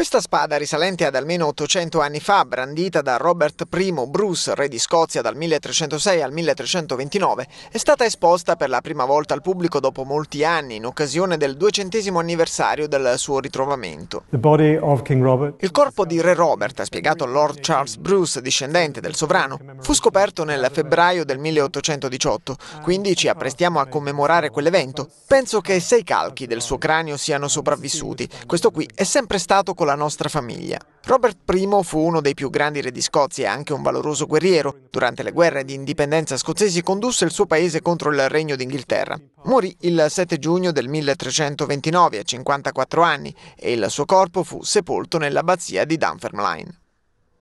Questa spada, risalente ad almeno 800 anni fa, brandita da Robert I Bruce, re di Scozia dal 1306 al 1329, è stata esposta per la prima volta al pubblico dopo molti anni in occasione del duecentesimo anniversario del suo ritrovamento. Il corpo di re Robert, ha spiegato Lord Charles Bruce, discendente del sovrano, fu scoperto nel febbraio del 1818, quindi ci apprestiamo a commemorare quell'evento. Penso che sei calchi del suo cranio siano sopravvissuti. Questo qui è sempre stato con la nostra famiglia. Robert I fu uno dei più grandi re di Scozia e anche un valoroso guerriero. Durante le guerre di indipendenza scozzesi condusse il suo paese contro il Regno d'Inghilterra. Morì il 7 giugno del 1329 a 54 anni e il suo corpo fu sepolto nell'abbazia di Dunfermline.